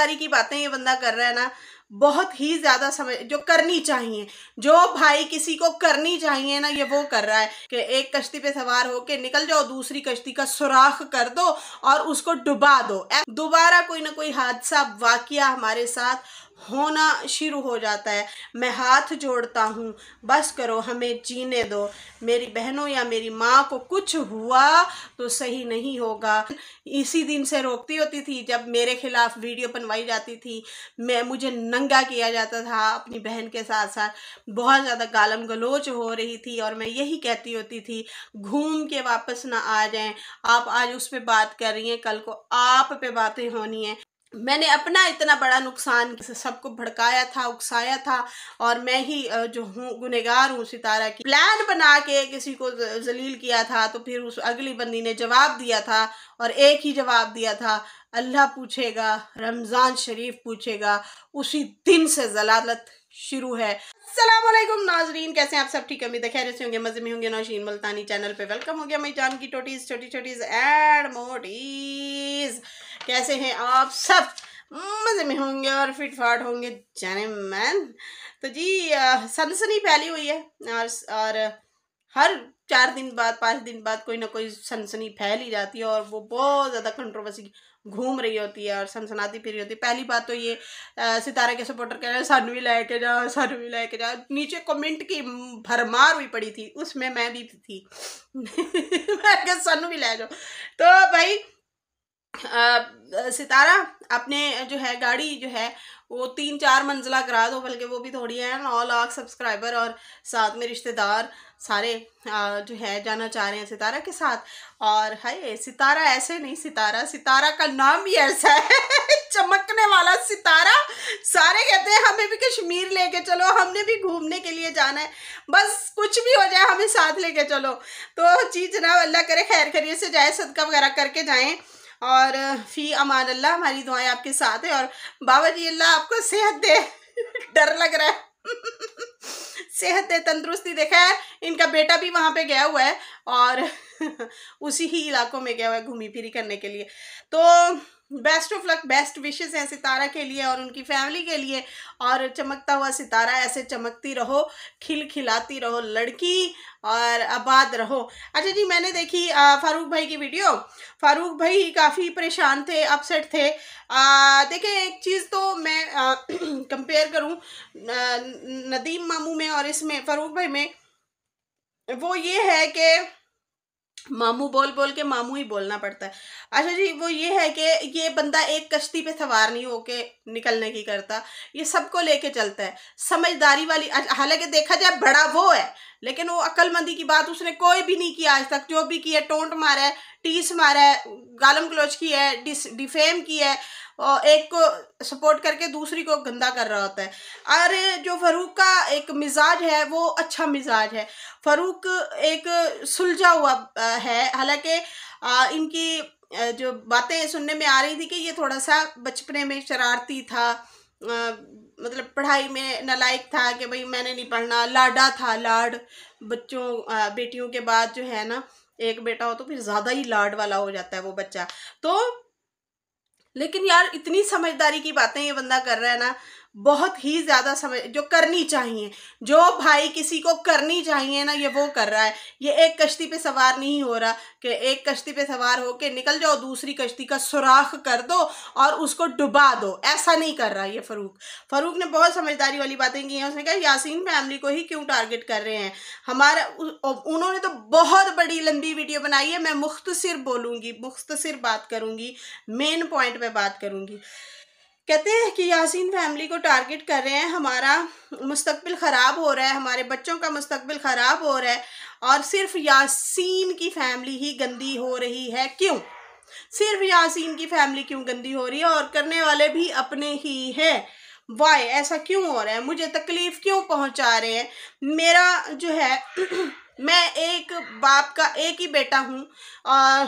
ईमानदारी की बातें ये बंदा कर रहा है ना बहुत ही ज़्यादा समझ जो करनी चाहिए जो भाई किसी को करनी चाहिए ना ये वो कर रहा है कि एक कश्ती पे सवार होके निकल जाओ दूसरी कश्ती का सुराख कर दो और उसको डुबा दो दोबारा कोई ना कोई हादसा वाकया हमारे साथ होना शुरू हो जाता है मैं हाथ जोड़ता हूँ बस करो हमें जीने दो मेरी बहनों या मेरी माँ को कुछ हुआ तो सही नहीं होगा इसी दिन से रोकती होती थी जब मेरे खिलाफ वीडियो बनवाई जाती थी मैं मुझे नंगा किया जाता था अपनी बहन के साथ साथ बहुत ज़्यादा गालम गलोच हो रही थी और मैं यही कहती होती थी घूम के वापस ना आ जाए आप आज उस पर बात कर रही हैं कल को आप पे बातें होनी है मैंने अपना इतना बड़ा नुकसान सबको भड़काया था उकसाया था और मैं ही जो हूँ गुनेगार हूँ सितारा की प्लान बना के किसी को जलील किया था तो फिर उस अगली बंदी ने जवाब दिया था और एक ही जवाब दिया था अल्लाह पूछेगा रमज़ान शरीफ पूछेगा उसी दिन से जलालत शुरू है असलम नाजरीन कैसे हैं आप सब ठीक उम्मीद है खैर से होंगे मज़े में होंगे नौशीन मुल्तानी चैनल पे वेलकम हो गया मेरी जान की टोटीज़ छोटी छोटीज़ एंड मोटीज़ कैसे हैं आप सब मज़े में होंगे और फिट फाट होंगे जाने मैन तो जी सनसनी फैली हुई है और और हर चार दिन बाद पाँच दिन बाद कोई ना कोई सनसनी फैल ही जाती है और वो बहुत ज़्यादा कंट्रोवर्सी घूम रही होती है और सनसनाती फिर रही होती है पहली बात तो ये सितारा के सपोर्टर कह रहे हैं सानू भी लेके जाओ जा सानू भी लेके जाओ जा नीचे कमेंट की भरमार हुई पड़ी थी उसमें मैं भी थी मैं सानू भी ले जाओ तो भाई आ, सितारा अपने जो है गाड़ी जो है वो तीन चार मंजिला करा दो बल्कि वो भी थोड़ी है नौ लाख सब्सक्राइबर और साथ में रिश्तेदार सारे आ, जो है जाना चाह रहे हैं सितारा के साथ और हाय सितारा ऐसे नहीं सितारा सितारा का नाम भी ऐसा है चमकने वाला सितारा सारे कहते हैं हमें भी कश्मीर लेके चलो हमने भी घूमने के लिए जाना है बस कुछ भी हो जाए हमें साथ लेके चलो तो चीज़ जनाब अल्लाह करे खैर खैरियत से जाए सदका वगैरह करके जाएँ और फ़ी अमान अल्लाह हमारी दुआएं आपके साथ है और बाबा जी अल्लाह आपको सेहत दे डर लग रहा है सेहत दे तंदुरुस्ती देखा है इनका बेटा भी वहाँ पे गया हुआ है और उसी ही इलाकों में गया हुआ है घूमी फिरी करने के लिए तो best of luck best wishes हैं सितारा के लिए और उनकी फैमिली के लिए और चमकता हुआ सितारा ऐसे चमकती रहो खिल खिलाती रहो लड़की और आबाद रहो अच्छा जी मैंने देखी फारूक भाई की वीडियो फारूक भाई काफ़ी परेशान थे अपसेट थे देखें एक चीज़ तो मैं कंपेयर करूं नदीम मामू में और इसमें फ़ारूक भाई में वो ये है कि मामू बोल बोल के मामू ही बोलना पड़ता है अच्छा जी वो ये है कि ये बंदा एक कश्ती पे सवार नहीं होके निकलने की करता ये सबको लेके चलता है समझदारी वाली हालांकि देखा जाए बड़ा वो है लेकिन वो अक्लमंदी की बात उसने कोई भी नहीं किया आज तक जो भी किया टोंट मारा है टीस मारा है गालम क्लोच की है डिस डिफेम की है और एक को सपोर्ट करके दूसरी को गंदा कर रहा होता है और जो फरूक का एक मिजाज है वो अच्छा मिजाज है फरूक एक सुलझा हुआ है हालांकि इनकी जो बातें सुनने में आ रही थी कि ये थोड़ा सा बचपने में शरारती था आ, मतलब पढ़ाई में नालायक था कि भाई मैंने नहीं पढ़ना लाडा था लाड बच्चों आ, बेटियों के बाद जो है ना एक बेटा हो तो फिर ज़्यादा ही लाड वाला हो जाता है वो बच्चा तो लेकिन यार इतनी समझदारी की बातें ये बंदा कर रहा है ना बहुत ही ज़्यादा समझ जो करनी चाहिए जो भाई किसी को करनी चाहिए ना ये वो कर रहा है ये एक कश्ती पे सवार नहीं हो रहा कि एक कश्ती पे सवार हो के निकल जाओ दूसरी कश्ती का सुराख कर दो और उसको डुबा दो ऐसा नहीं कर रहा ये फरूक फरूक ने बहुत समझदारी वाली बातें की हैं उसने कहा यासीन फैमिली को ही क्यों टारगेट कर रहे हैं हमारा उन्होंने तो बहुत बड़ी लंबी वीडियो बनाई है मैं मुख्तसर बोलूँगी मुख्तसर बात करूँगी मेन पॉइंट पर बात करूँगी कहते हैं कि यासीन फैमिली को टारगेट कर रहे हैं हमारा मुस्तकबिल ख़राब हो रहा है हमारे बच्चों का मुस्तबिल ख़राब हो रहा है और सिर्फ यासीन की फैमिली ही गंदी हो रही है क्यों सिर्फ यासीन की फैमिली क्यों गंदी हो रही है और करने वाले भी अपने ही हैं वाई ऐसा क्यों हो रहा है मुझे तकलीफ़ क्यों पहुंचा रहे हैं मेरा जो है मैं एक बाप का एक ही बेटा हूँ और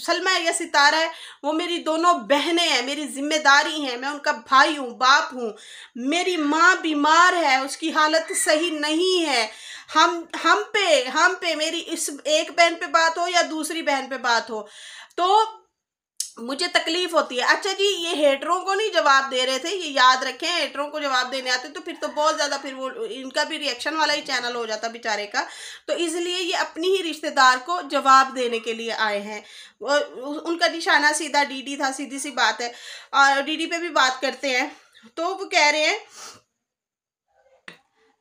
सलमा या सितारा है वो मेरी दोनों बहनें हैं मेरी जिम्मेदारी हैं मैं उनका भाई हूँ बाप हूँ मेरी माँ बीमार है उसकी हालत सही नहीं है हम हम पे हम पे मेरी इस एक बहन पे बात हो या दूसरी बहन पे बात हो तो मुझे तकलीफ होती है अच्छा जी ये हेटरों को नहीं जवाब दे रहे थे ये याद रखें हेटरों को जवाब देने आते तो फिर तो बहुत ज़्यादा फिर वो इनका भी रिएक्शन वाला ही चैनल हो जाता बेचारे का तो इसलिए ये अपनी ही रिश्तेदार को जवाब देने के लिए आए हैं उनका निशाना सीधा डीडी था सीधी सी बात है और डी पे भी बात करते हैं तो वो कह रहे हैं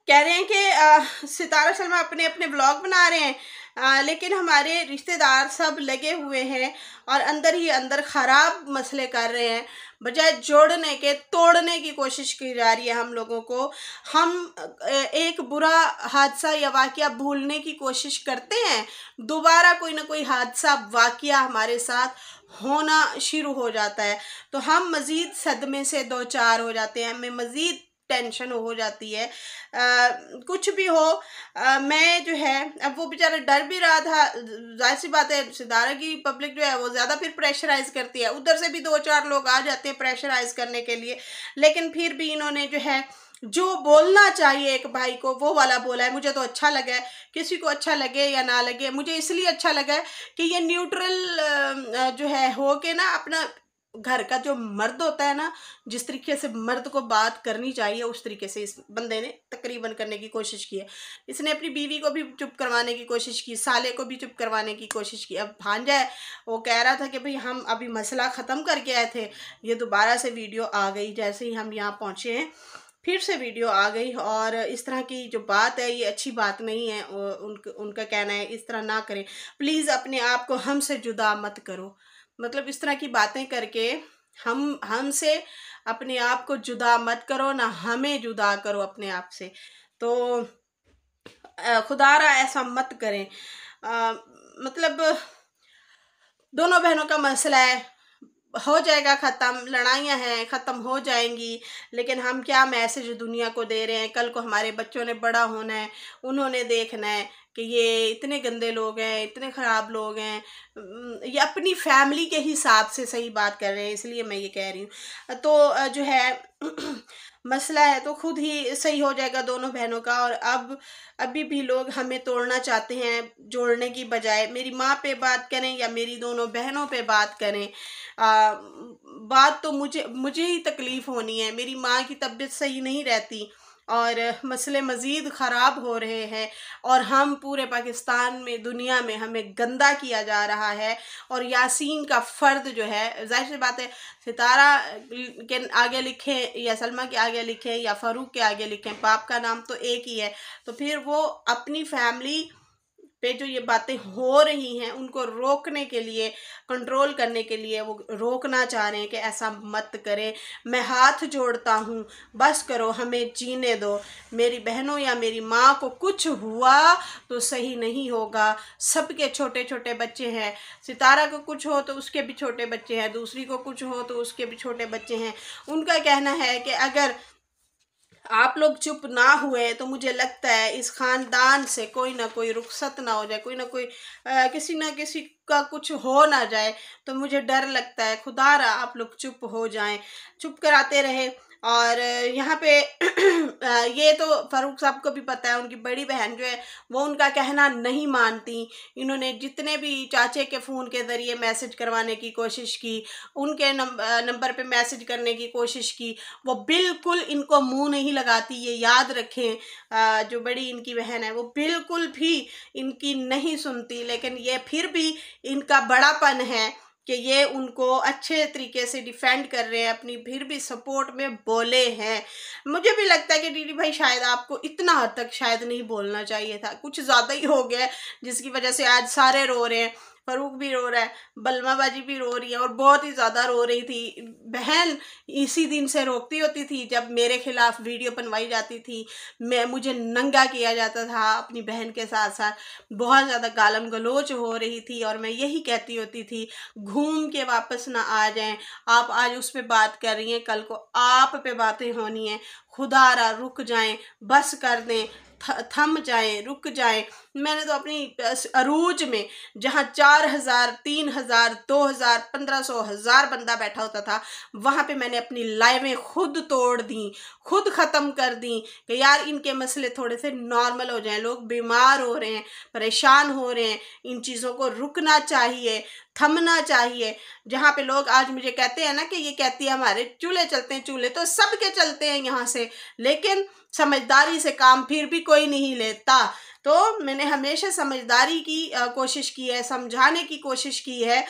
कह रहे हैं कि सितारा शर्मा अपने अपने ब्लॉग बना रहे हैं आ, लेकिन हमारे रिश्तेदार सब लगे हुए हैं और अंदर ही अंदर ख़राब मसले कर रहे हैं बजाय जोड़ने के तोड़ने की कोशिश की जा रही है हम लोगों को हम एक बुरा हादसा या वाक़ भूलने की कोशिश करते हैं दोबारा कोई ना कोई हादसा वाक़ हमारे साथ होना शुरू हो जाता है तो हम मज़ीद सदमे से दो चार हो जाते हैं हमें मज़ीद टेंशन हो जाती है आ, कुछ भी हो आ, मैं जो है अब वो बेचारा डर भी रहा था जाहिर सी बात है सितारा की पब्लिक जो है वो ज़्यादा फिर प्रेशराइज करती है उधर से भी दो चार लोग आ जाते हैं प्रेशराइज करने के लिए लेकिन फिर भी इन्होंने जो है जो बोलना चाहिए एक भाई को वो वाला बोला है मुझे तो अच्छा लगा है किसी को अच्छा लगे या ना लगे मुझे इसलिए अच्छा लगा है कि ये न्यूट्रल जो है हो के ना अपना घर का जो मर्द होता है ना जिस तरीके से मर्द को बात करनी चाहिए उस तरीके से इस बंदे ने तकरीबन करने की कोशिश की है इसने अपनी बीवी को भी चुप करवाने की कोशिश की साले को भी चुप करवाने की कोशिश की अब भांजा है वो कह रहा था कि भाई हम अभी मसला ख़त्म करके आए थे ये दोबारा से वीडियो आ गई जैसे ही हम यहाँ पहुँचे हैं फिर से वीडियो आ गई और इस तरह की जो बात है ये अच्छी बात नहीं है उनका उनका कहना है इस तरह ना करें प्लीज़ अपने आप को हमसे जुदा मत करो मतलब इस तरह की बातें करके हम हमसे अपने आप को जुदा मत करो ना हमें जुदा करो अपने आप से तो रहा ऐसा मत करें आ, मतलब दोनों बहनों का मसला है हो जाएगा ख़त्म लड़ाइयाँ हैं ख़त्म हो जाएंगी लेकिन हम क्या मैसेज दुनिया को दे रहे हैं कल को हमारे बच्चों ने बड़ा होना है उन्होंने देखना है कि ये इतने गंदे लोग हैं इतने ख़राब लोग हैं ये अपनी फैमिली के हिसाब से सही बात कर रहे हैं इसलिए मैं ये कह रही हूँ तो जो है मसला है तो खुद ही सही हो जाएगा दोनों बहनों का और अब अभी भी लोग हमें तोड़ना चाहते हैं जोड़ने की बजाय मेरी माँ पे बात करें या मेरी दोनों बहनों पे बात करें आ, बात तो मुझे मुझे ही तकलीफ़ होनी है मेरी माँ की तबीयत सही नहीं रहती और मसले मज़ीद ख़राब हो रहे हैं और हम पूरे पाकिस्तान में दुनिया में हमें गंदा किया जा रहा है और यासीन का फ़र्द जो है जाहिर सी बात है सितारा के आगे लिखें या सलमा के आगे लिखें या फ़ारूक के आगे लिखें पाप का नाम तो एक ही है तो फिर वो अपनी फैमिली पे जो ये बातें हो रही हैं उनको रोकने के लिए कंट्रोल करने के लिए वो रोकना चाह रहे हैं कि ऐसा मत करें मैं हाथ जोड़ता हूँ बस करो हमें जीने दो मेरी बहनों या मेरी माँ को कुछ हुआ तो सही नहीं होगा सबके छोटे छोटे बच्चे हैं सितारा को कुछ हो तो उसके भी छोटे बच्चे हैं दूसरी को कुछ हो तो उसके भी छोटे बच्चे हैं उनका कहना है कि अगर आप लोग चुप ना हुए तो मुझे लगता है इस ख़ानदान से कोई ना कोई रुखसत ना हो जाए कोई ना कोई आ, किसी ना किसी का कुछ हो ना जाए तो मुझे डर लगता है खुदा रहा आप लोग चुप हो जाएं चुप कराते रहे और यहाँ पे ये तो फारूक साहब को भी पता है उनकी बड़ी बहन जो है वो उनका कहना नहीं मानती इन्होंने जितने भी चाचे के फ़ोन के ज़रिए मैसेज करवाने की कोशिश की उनके नंबर पे मैसेज करने की कोशिश की वो बिल्कुल इनको मुंह नहीं लगाती ये याद रखें जो बड़ी इनकी बहन है वो बिल्कुल भी इनकी नहीं सुनती लेकिन ये फिर भी इनका बड़ापन है कि ये उनको अच्छे तरीके से डिफेंड कर रहे हैं अपनी फिर भी सपोर्ट में बोले हैं मुझे भी लगता है कि डीडी भाई शायद आपको इतना हद तक शायद नहीं बोलना चाहिए था कुछ ज़्यादा ही हो गया जिसकी वजह से आज सारे रो रहे हैं फरूक भी रो रहा है बलमा बाजी भी रो रही है और बहुत ही ज़्यादा रो रही थी बहन इसी दिन से रोकती होती थी जब मेरे खिलाफ वीडियो बनवाई जाती थी मैं मुझे नंगा किया जाता था अपनी बहन के साथ साथ बहुत ज़्यादा गालम गलोच हो रही थी और मैं यही कहती होती थी घूम के वापस ना आ जाएं आप आज उस पर बात कर रही हैं कल को आप पे बातें होनी हैं खुदा रुक जाए बस कर दें थम जाएं रुक जाएं मैंने तो अपनी अरूज में जहाँ चार हज़ार तीन हज़ार दो हज़ार पंद्रह सौ हज़ार बंदा बैठा होता था वहाँ पे मैंने अपनी लाइवें खुद तोड़ दी खुद ख़त्म कर दी कि यार इनके मसले थोड़े से नॉर्मल हो जाएं लोग बीमार हो रहे हैं परेशान हो रहे हैं इन चीज़ों को रुकना चाहिए थमना चाहिए जहाँ पे लोग आज मुझे कहते हैं ना कि ये कहती है हमारे चूल्हे चलते हैं चूल्हे तो सब के चलते हैं यहाँ से लेकिन समझदारी से काम फिर भी कोई नहीं लेता तो मैंने हमेशा समझदारी की कोशिश की है समझाने की कोशिश की है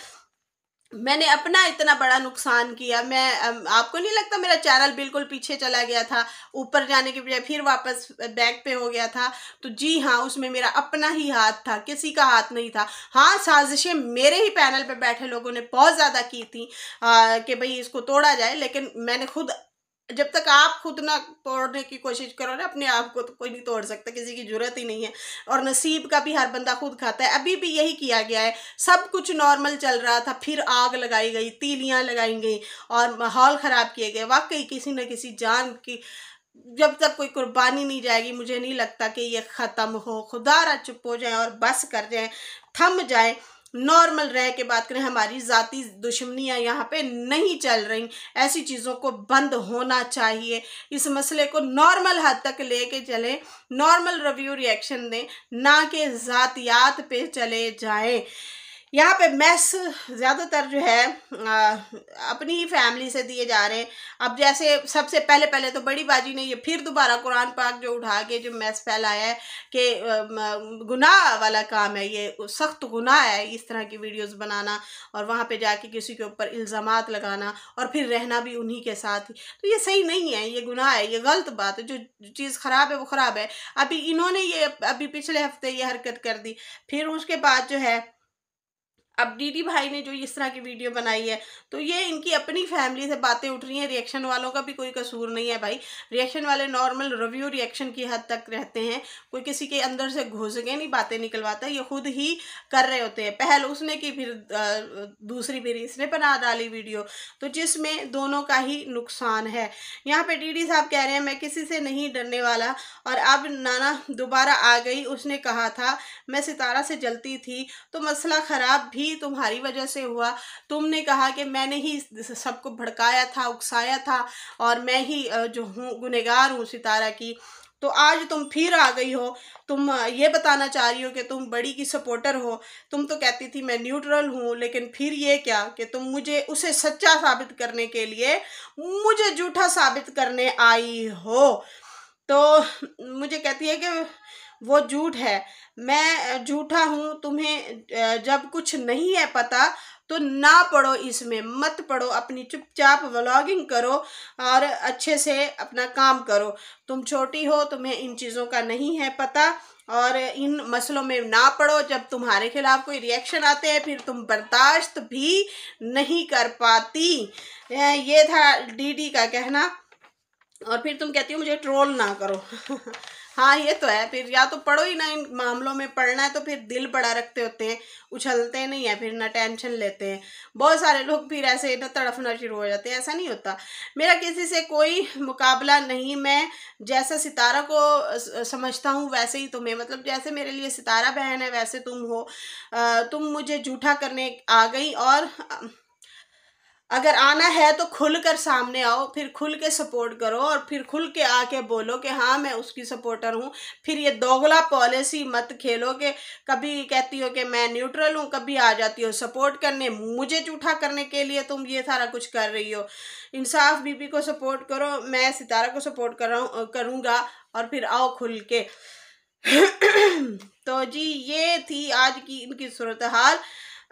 मैंने अपना इतना बड़ा नुकसान किया मैं आपको नहीं लगता मेरा चैनल बिल्कुल पीछे चला गया था ऊपर जाने के बजाय फिर वापस बैक पे हो गया था तो जी हाँ उसमें मेरा अपना ही हाथ था किसी का हाथ नहीं था हाँ साजिशें मेरे ही पैनल पे बैठे लोगों ने बहुत ज़्यादा की थी कि भाई इसको तोड़ा जाए लेकिन मैंने खुद जब तक आप खुद ना तोड़ने की कोशिश करो ना अपने आप को तो कोई नहीं तोड़ सकता किसी की जरूरत ही नहीं है और नसीब का भी हर बंदा खुद खाता है अभी भी यही किया गया है सब कुछ नॉर्मल चल रहा था फिर आग लगाई गई तीलियां लगाई गई और माहौल ख़राब किए गए वाकई किसी न किसी जान की जब तक कोई कुर्बानी नहीं जाएगी मुझे नहीं लगता कि ये ख़त्म हो खुदा चुप हो जाए और बस कर जाए थम जाए नॉर्मल रह के बात करें हमारी ज़ाती दुश्मनियाँ यहाँ पे नहीं चल रही ऐसी चीज़ों को बंद होना चाहिए इस मसले को नॉर्मल हद तक लेके चलें नॉर्मल रिव्यू रिएक्शन दें ना कि ज़ातियात पे चले जाएं यहाँ पे मैस ज़्यादातर जो है आ, अपनी ही फैमिली से दिए जा रहे हैं अब जैसे सबसे पहले पहले तो बड़ी बाजी ने ये फिर दोबारा कुरान पाक जो उठा के जो मैस फैलाया है कि गुनाह वाला काम है ये सख्त गुनाह है इस तरह की वीडियोस बनाना और वहाँ पे जाके किसी के ऊपर इल्ज़ाम लगाना और फिर रहना भी उन्हीं के साथ ही तो ये सही नहीं है ये गुनाह है ये गलत बात है जो चीज़ ख़राब है वो ख़राब है अभी इन्होंने ये अभी पिछले हफ्ते ये हरकत कर दी फिर उसके बाद जो है अब डीडी भाई ने जो इस तरह की वीडियो बनाई है तो ये इनकी अपनी फैमिली से बातें उठ रही हैं रिएक्शन वालों का भी कोई कसूर नहीं है भाई रिएक्शन वाले नॉर्मल रिव्यू रिएक्शन की हद तक रहते हैं कोई किसी के अंदर से घुस के नहीं बातें निकलवाता ये खुद ही कर रहे होते हैं पहल उसने की फिर दूसरी फिर इसने बना डाली वीडियो तो जिसमें दोनों का ही नुकसान है यहाँ पर डी साहब कह रहे हैं मैं किसी से नहीं डरने वाला और अब नाना दोबारा आ गई उसने कहा था मैं सितारा से जलती थी तो मसला ख़राब भी ही तुम्हारी वजह से हुआ तुमने कहा कि मैंने ही सबको भड़काया था उकसाया था और मैं ही जो हूँ गुनहगार हूँ सितारा की तो आज तुम फिर आ गई हो तुम ये बताना चाह रही हो कि तुम बड़ी की सपोर्टर हो तुम तो कहती थी मैं न्यूट्रल हूँ लेकिन फिर ये क्या कि तुम मुझे उसे सच्चा साबित करने के लिए मुझे झूठा साबित करने आई हो तो मुझे कहती है कि वो झूठ है मैं झूठा हूँ तुम्हें जब कुछ नहीं है पता तो ना पढ़ो इसमें मत पढ़ो अपनी चुपचाप व्लॉगिंग करो और अच्छे से अपना काम करो तुम छोटी हो तुम्हें इन चीज़ों का नहीं है पता और इन मसलों में ना पढ़ो जब तुम्हारे खिलाफ कोई रिएक्शन आते हैं फिर तुम बर्दाश्त भी नहीं कर पाती ये था डीडी का कहना और फिर तुम कहती हो मुझे ट्रोल ना करो हाँ ये तो है फिर या तो पढ़ो ही ना इन मामलों में पढ़ना है तो फिर दिल बड़ा रखते होते हैं उछलते नहीं है फिर ना टेंशन लेते हैं बहुत सारे लोग फिर ऐसे ना तड़फना शुरू हो जाते हैं ऐसा नहीं होता मेरा किसी से कोई मुकाबला नहीं मैं जैसा सितारा को समझता हूँ वैसे ही तुम्हें मतलब जैसे मेरे लिए सितारा बहन है वैसे तुम हो तुम मुझे जूठा करने आ गई और अगर आना है तो खुल कर सामने आओ फिर खुल के सपोर्ट करो और फिर खुल के आके बोलो कि हाँ मैं उसकी सपोर्टर हूँ फिर ये दोगला पॉलिसी मत खेलो कि कभी कहती हो कि मैं न्यूट्रल हूँ कभी आ जाती हो सपोर्ट करने मुझे जूठा करने के लिए तुम ये सारा कुछ कर रही हो इंसाफ बीबी को सपोर्ट करो मैं सितारा को सपोर्ट कर करूँगा और फिर आओ खुल के तो जी ये थी आज की इनकी सूरत हाल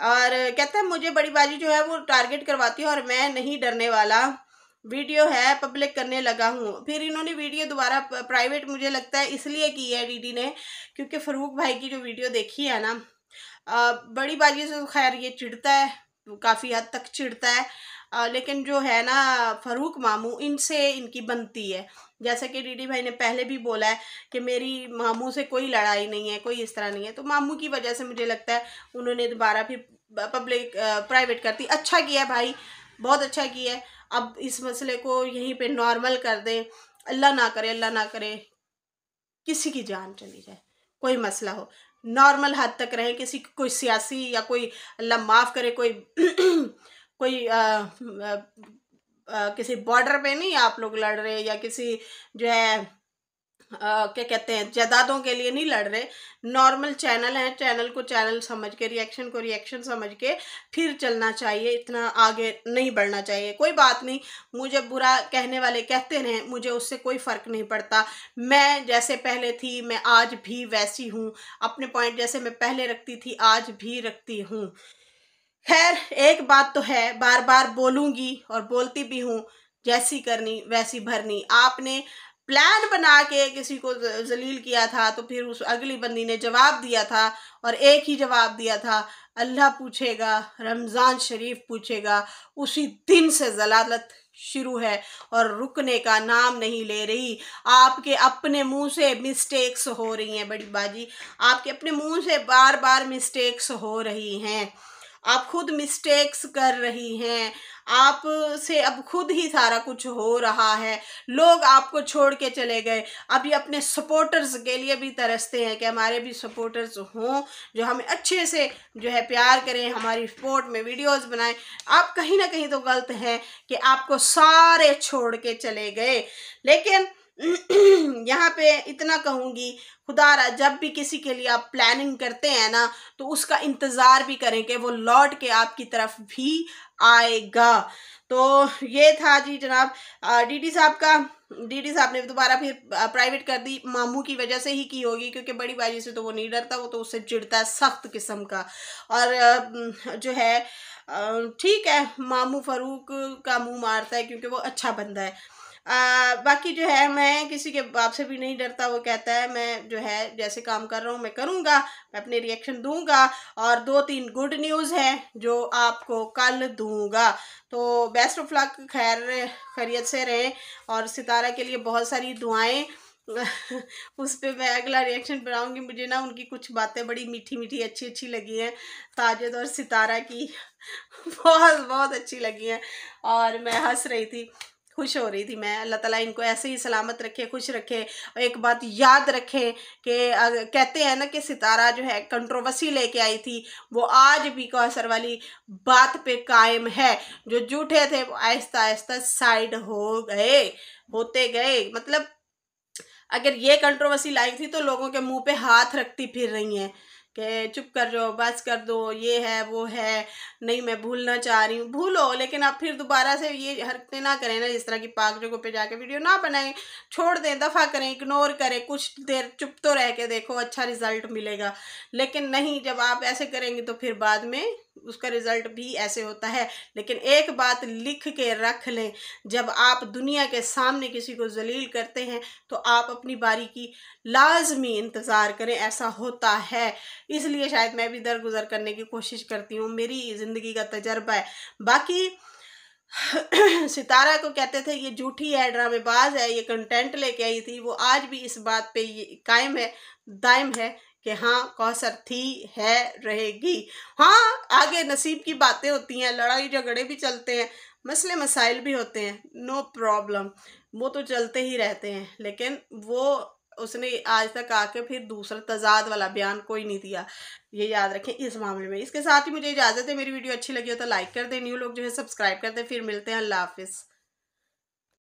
और कहते हैं मुझे बड़ी बाजी जो है वो टारगेट करवाती है और मैं नहीं डरने वाला वीडियो है पब्लिक करने लगा हूँ फिर इन्होंने वीडियो दोबारा प्राइवेट मुझे लगता है इसलिए की है डीडी ने क्योंकि फ़रूक भाई की जो वीडियो देखी है ना बड़ी बाजी से तो खैर ये चिढ़ता है काफ़ी हद तक चिढ़ता है आ, लेकिन जो है ना फरूक मामू इनसे इनकी बनती है जैसे कि डीडी भाई ने पहले भी बोला है कि मेरी मामू से कोई लड़ाई नहीं है कोई इस तरह नहीं है तो मामू की वजह से मुझे लगता है उन्होंने दोबारा फिर पब्लिक प्राइवेट करती अच्छा किया भाई बहुत अच्छा किया है अब इस मसले को यहीं पे नॉर्मल कर दें अल्लाह ना करे अल्लाह ना करे किसी की जान चली जाए कोई मसला हो नॉर्मल हद तक रहें किसी कोई सियासी या कोई अल्लाह माफ़ करे कोई कोई आ, आ, आ, किसी बॉर्डर पे नहीं आप लोग लड़ रहे या किसी जो है क्या कहते हैं जदादों के लिए नहीं लड़ रहे नॉर्मल चैनल है चैनल को चैनल समझ के रिएक्शन को रिएक्शन समझ के फिर चलना चाहिए इतना आगे नहीं बढ़ना चाहिए कोई बात नहीं मुझे बुरा कहने वाले कहते रहे मुझे उससे कोई फ़र्क नहीं पड़ता मैं जैसे पहले थी मैं आज भी वैसी हूँ अपने पॉइंट जैसे मैं पहले रखती थी आज भी रखती हूँ खैर एक बात तो है बार बार बोलूंगी और बोलती भी हूँ जैसी करनी वैसी भरनी आपने प्लान बना के किसी को जलील किया था तो फिर उस अगली बंदी ने जवाब दिया था और एक ही जवाब दिया था अल्लाह पूछेगा रमज़ान शरीफ पूछेगा उसी दिन से जलालत शुरू है और रुकने का नाम नहीं ले रही आपके अपने मुंह से मिस्टेक्स हो रही हैं बड़ी बाजी आपके अपने मुंह से बार बार मिस्टेक्स हो रही हैं आप खुद मिस्टेक्स कर रही हैं आप से अब खुद ही सारा कुछ हो रहा है लोग आपको छोड़ के चले गए अभी अपने सपोर्टर्स के लिए भी तरसते हैं कि हमारे भी सपोर्टर्स हों जो हमें अच्छे से जो है प्यार करें हमारी स्पोर्ट में वीडियोस बनाएं आप कहीं ना कहीं तो गलत हैं कि आपको सारे छोड़ के चले गए लेकिन यहाँ पे इतना कहूँगी खुदा रहा जब भी किसी के लिए आप प्लानिंग करते हैं ना तो उसका इंतज़ार भी करें कि वो लौट के आपकी तरफ भी आएगा तो ये था जी जनाब डीडी साहब का डीडी साहब ने दोबारा फिर प्राइवेट कर दी मामू की वजह से ही की होगी क्योंकि बड़ी बाजी से तो वो नहीं डरता वो तो उससे चिड़ता है सख्त किस्म का और जो है ठीक है मामू फरूक का मुंह मारता है क्योंकि वो अच्छा बंदा है आ, बाकी जो है मैं किसी के बाप से भी नहीं डरता वो कहता है मैं जो है जैसे काम कर रहा हूँ मैं करूँगा मैं अपने रिएक्शन दूंगा और दो तीन गुड न्यूज़ हैं जो आपको कल दूंगा तो बेस्ट ऑफ लक खैर खैरियत से रहें और सितारा के लिए बहुत सारी दुआएं उस पर मैं अगला रिएक्शन बनाऊँगी मुझे ना उनकी कुछ बातें बड़ी मीठी मीठी अच्छी अच्छी लगी हैं ताजद और सितारा की बहुत बहुत अच्छी लगी हैं और मैं हंस रही थी खुश हो रही थी मैं अल्लाह ताला इनको ऐसे ही सलामत रखे खुश रखे और एक बात याद रखें कि कहते हैं ना कि सितारा जो है कंट्रोवर्सी लेके आई थी वो आज भी कौसर वाली बात पे कायम है जो जूठे थे वो आहिस्ता आहिस्ता साइड हो गए होते गए मतलब अगर ये कंट्रोवर्सी लाई थी तो लोगों के मुंह पे हाथ रखती फिर रही हैं कि चुप कर जाओ बस कर दो ये है वो है नहीं मैं भूलना चाह रही हूँ भूलो लेकिन आप फिर दोबारा से ये हरकतें ना करें ना जिस तरह की पाक जगह पे जाके वीडियो ना बनाएं छोड़ दें दफ़ा करें इग्नोर करें कुछ देर चुप तो रह के देखो अच्छा रिज़ल्ट मिलेगा लेकिन नहीं जब आप ऐसे करेंगे तो फिर बाद में उसका रिज़ल्ट भी ऐसे होता है लेकिन एक बात लिख के रख लें जब आप दुनिया के सामने किसी को जलील करते हैं तो आप अपनी बारी की लाजमी इंतज़ार करें ऐसा होता है इसलिए शायद मैं भी दरगुजर करने की कोशिश करती हूँ मेरी ज़िंदगी का तजर्बा है बाकी सितारा को कहते थे ये झूठी है ड्रामेबाज है ये कंटेंट लेके आई थी वो आज भी इस बात पे ये कायम है दायम है कि हाँ कौसर थी है रहेगी हाँ आगे नसीब की बातें होती हैं लड़ाई झगड़े भी चलते हैं मसले मसाइल भी होते हैं नो प्रॉब्लम वो तो चलते ही रहते हैं लेकिन वो उसने आज तक आके फिर दूसरा तजाद वाला बयान कोई नहीं दिया ये याद रखें इस मामले में इसके साथ ही मुझे इजाज़त है मेरी वीडियो अच्छी लगी हो तो लाइक कर दें न्यू लोग जो है सब्सक्राइब कर दें फिर मिलते हैं अल्लाह हाफिज़